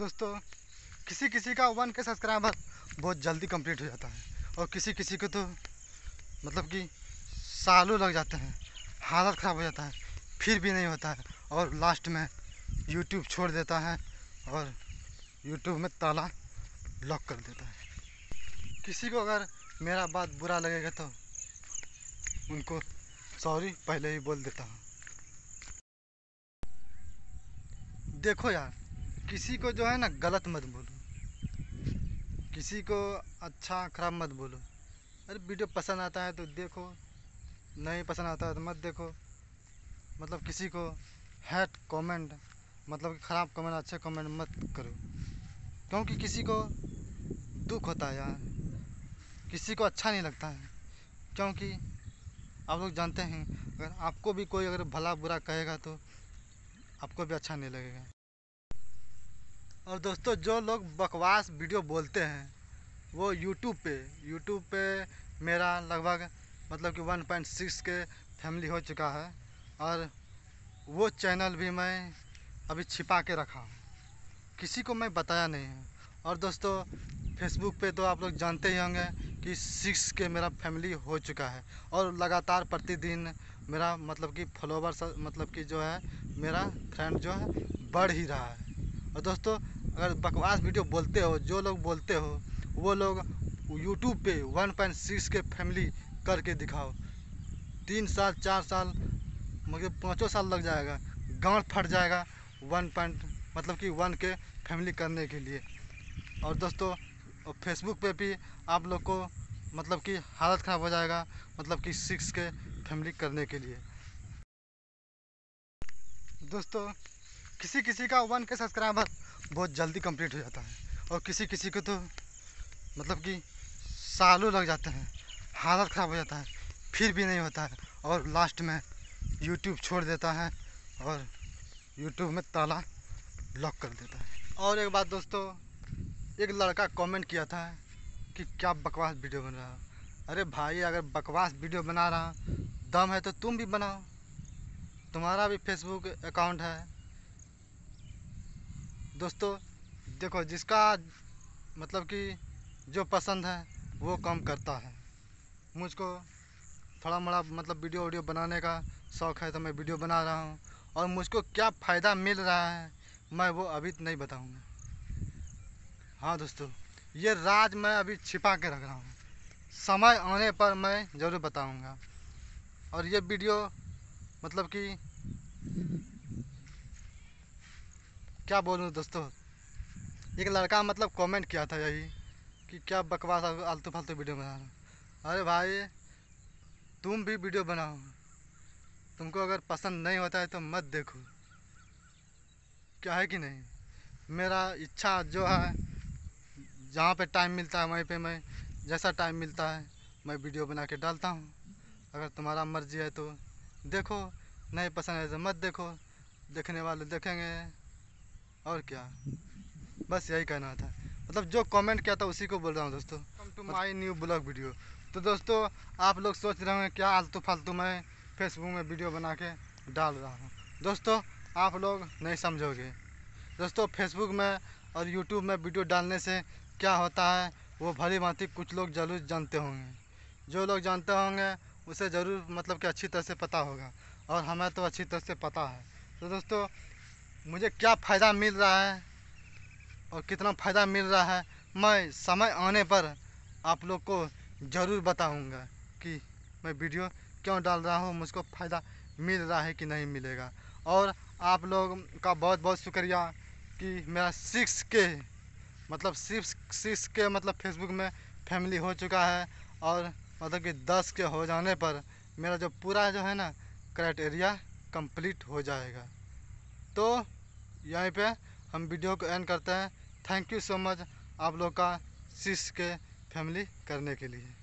दोस्तों किसी किसी का वन के सब्सक्राइबर बहुत जल्दी कंप्लीट हो जाता है और किसी किसी को तो मतलब कि सालों लग जाते हैं हालत ख़राब हो जाता है फिर भी नहीं होता है और लास्ट में यूट्यूब छोड़ देता है और यूट्यूब में ताला लॉक कर देता है किसी को अगर मेरा बात बुरा लगेगा तो उनको सॉरी पहले ही बोल देता हूँ देखो यार किसी को जो है ना गलत मत बोलो किसी को अच्छा खराब मत बोलो अरे वीडियो पसंद आता है तो देखो नहीं पसंद आता है तो मत देखो मतलब किसी को हैट कमेंट मतलब ख़राब कमेंट अच्छे कमेंट मत करो क्योंकि किसी को दुख होता है यार किसी को अच्छा नहीं लगता है क्योंकि आप लोग जानते हैं अगर आपको भी कोई अगर भला बुरा कहेगा तो आपको भी अच्छा नहीं लगेगा और दोस्तों जो लोग बकवास वीडियो बोलते हैं वो यूट्यूब पे यूट्यूब पे मेरा लगभग मतलब कि 1.6 के फैमिली हो चुका है और वो चैनल भी मैं अभी छिपा के रखा हूँ किसी को मैं बताया नहीं है और दोस्तों फेसबुक पे तो आप लोग जानते ही होंगे कि सिक्स के मेरा फैमिली हो चुका है और लगातार प्रतिदिन मेरा मतलब कि फॉलोवर मतलब कि जो है मेरा फ्रेंड जो है बढ़ ही रहा है और दोस्तों अगर बकवास वीडियो बोलते हो जो लोग बोलते हो वो लोग यूट्यूब पे 1.6 के फैमिली करके दिखाओ तीन साल चार साल मतलब पाँचों साल लग जाएगा गांड फट जाएगा वन पॉइंट मतलब कि वन के फैमिली करने के लिए और दोस्तों फेसबुक पे भी आप लोग को मतलब कि हालत ख़राब हो जाएगा मतलब कि सिक्स के फैमिली करने के लिए दोस्तों किसी किसी का वन के सब्सक्राइबर बहुत जल्दी कंप्लीट हो जाता है और किसी किसी को तो मतलब कि सालों लग जाते हैं हालत ख़राब हो जाता है फिर भी नहीं होता है और लास्ट में यूट्यूब छोड़ देता है और यूट्यूब में ताला लॉक कर देता है और एक बात दोस्तों एक लड़का कमेंट किया था कि क्या बकवास वीडियो बन रहा अरे भाई अगर बकवास वीडियो बना रहा दम है तो तुम भी बनाओ तुम्हारा भी फेसबुक अकाउंट है दोस्तों देखो जिसका मतलब कि जो पसंद है वो काम करता है मुझको थोड़ा मोड़ा मतलब वीडियो वीडियो बनाने का शौक़ है तो मैं वीडियो बना रहा हूँ और मुझको क्या फ़ायदा मिल रहा है मैं वो अभी नहीं बताऊँगा हाँ दोस्तों ये राज मैं अभी छिपा के रख रहा हूँ समय आने पर मैं ज़रूर बताऊँगा और ये वीडियो मतलब कि क्या बोलूँ दोस्तों एक लड़का मतलब कमेंट किया था यही कि क्या बकवास आलतू फालतू वीडियो बना रहा अरे भाई तुम भी वीडियो बनाओ तुमको अगर पसंद नहीं होता है तो मत देखो क्या है कि नहीं मेरा इच्छा जो है जहाँ पे टाइम मिलता है वहीं पे मैं जैसा टाइम मिलता है मैं वीडियो बना के डालता हूँ अगर तुम्हारा मर्जी है तो देखो नहीं पसंद है तो मत देखो देखने वाले देखेंगे और क्या बस यही कहना था मतलब जो कमेंट किया था उसी को बोल रहा हूँ दोस्तों come to my new blog video तो दोस्तों आप लोग सोच रहे होंगे क्या आलतू फालतू मैं फेसबुक में वीडियो बना के डाल रहा हूँ दोस्तों आप लोग नहीं समझोगे दोस्तों फेसबुक में और यूट्यूब में वीडियो डालने से क्या होता है वो भली भांति कुछ लोग जरूर जानते होंगे जो लोग जानते होंगे उसे ज़रूर मतलब कि अच्छी तरह से पता होगा और हमें तो अच्छी तरह से पता है तो दोस्तों मुझे क्या फ़ायदा मिल रहा है और कितना फ़ायदा मिल रहा है मैं समय आने पर आप लोग को ज़रूर बताऊंगा कि मैं वीडियो क्यों डाल रहा हूँ मुझको फ़ायदा मिल रहा है कि नहीं मिलेगा और आप लोग का बहुत बहुत शुक्रिया कि मेरा सिक्स के मतलब सिक्स सिक्स के मतलब फेसबुक में फैमिली हो चुका है और मतलब कि दस के हो जाने पर मेरा जो पूरा जो है ना क्राइटेरिया कंप्लीट हो जाएगा तो यहीं पे हम वीडियो को एंड करते हैं थैंक यू सो मच आप लोग का शीश के फैमिली करने के लिए